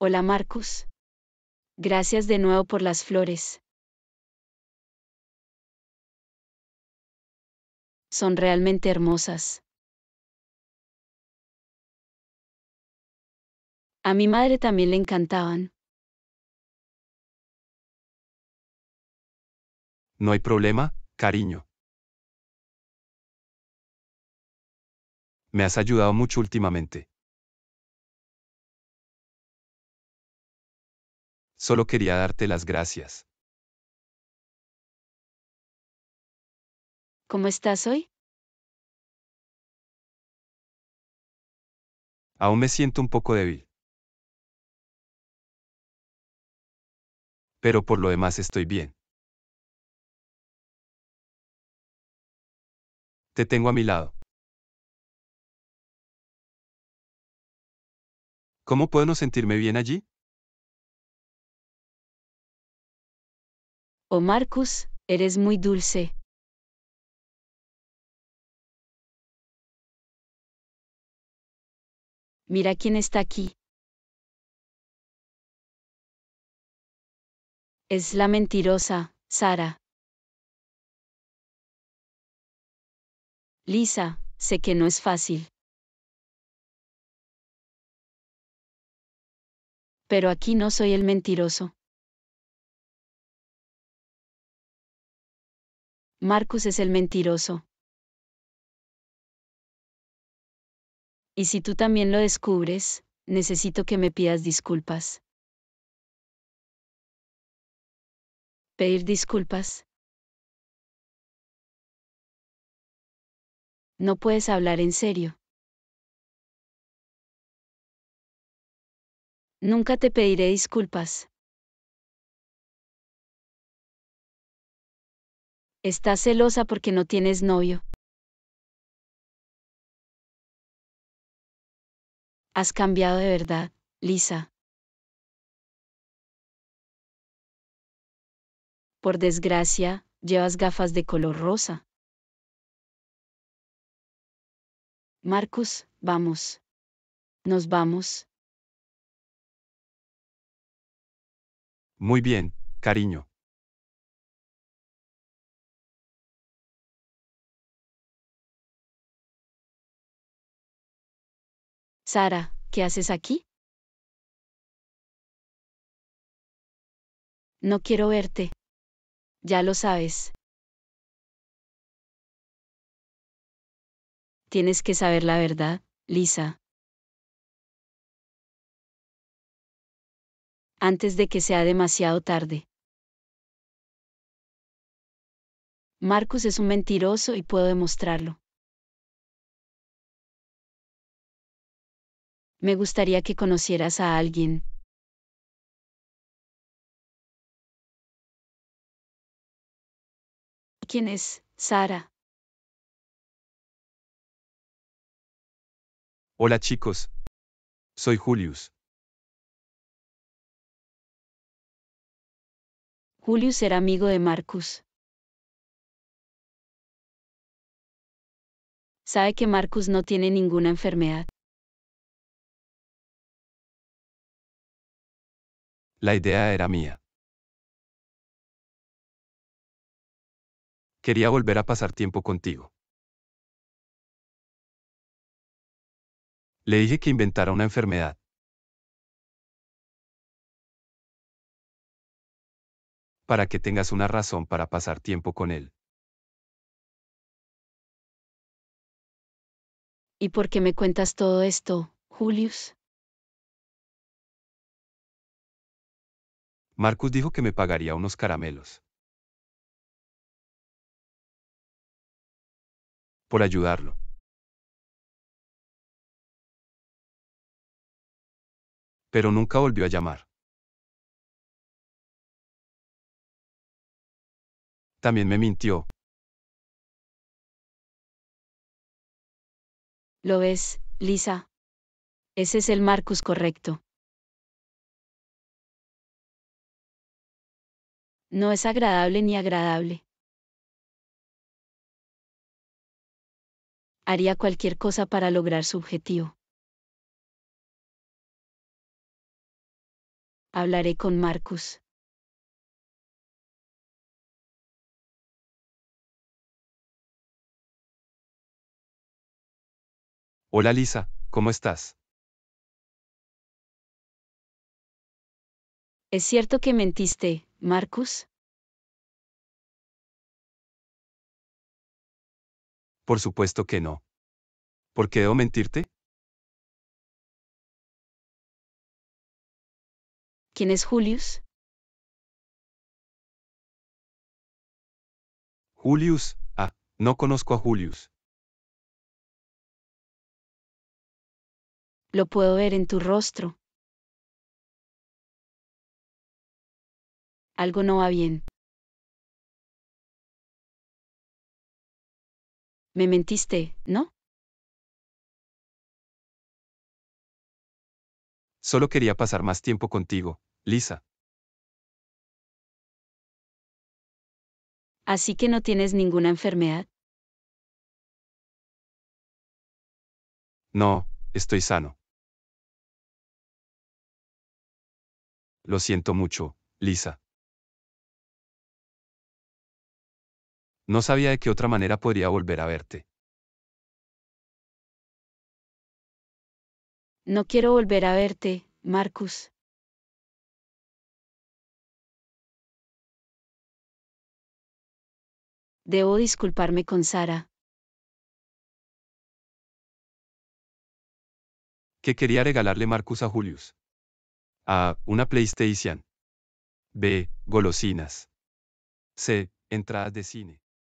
Hola Marcus. Gracias de nuevo por las flores. Son realmente hermosas. A mi madre también le encantaban. No hay problema, cariño. Me has ayudado mucho últimamente. solo quería darte las gracias. ¿Cómo estás hoy? Aún me siento un poco débil. Pero por lo demás estoy bien. Te tengo a mi lado. ¿Cómo puedo no sentirme bien allí? Oh Marcus, eres muy dulce. Mira quién está aquí. Es la mentirosa, Sara. Lisa, sé que no es fácil. Pero aquí no soy el mentiroso. Marcos es el mentiroso. Y si tú también lo descubres, necesito que me pidas disculpas. Pedir disculpas. No puedes hablar en serio. Nunca te pediré disculpas. Estás celosa porque no tienes novio. Has cambiado de verdad, Lisa. Por desgracia, llevas gafas de color rosa. Marcus, vamos. Nos vamos. Muy bien, cariño. Sara, ¿qué haces aquí? No quiero verte. Ya lo sabes. Tienes que saber la verdad, Lisa. Antes de que sea demasiado tarde. Marcus es un mentiroso y puedo demostrarlo. Me gustaría que conocieras a alguien. ¿Quién es, Sara? Hola chicos. Soy Julius. Julius era amigo de Marcus. Sabe que Marcus no tiene ninguna enfermedad. La idea era mía. Quería volver a pasar tiempo contigo. Le dije que inventara una enfermedad. Para que tengas una razón para pasar tiempo con él. ¿Y por qué me cuentas todo esto, Julius? Marcus dijo que me pagaría unos caramelos. Por ayudarlo. Pero nunca volvió a llamar. También me mintió. Lo ves, Lisa. Ese es el Marcus correcto. no es agradable ni agradable. Haría cualquier cosa para lograr su objetivo. Hablaré con Marcus. Hola Lisa, ¿cómo estás? Es cierto que mentiste, Marcus? Por supuesto que no. ¿Por qué debo mentirte? ¿Quién es Julius? Julius, ah, no conozco a Julius. Lo puedo ver en tu rostro. algo no va bien. Me mentiste, ¿no? Solo quería pasar más tiempo contigo, Lisa. Así que no tienes ninguna enfermedad. No, estoy sano. Lo siento mucho, Lisa. No sabía de qué otra manera podría volver a verte. No quiero volver a verte, Marcus. Debo disculparme con Sara. ¿Qué quería regalarle Marcus a Julius. A. Una PlayStation. B. Golosinas. C. Entradas de cine.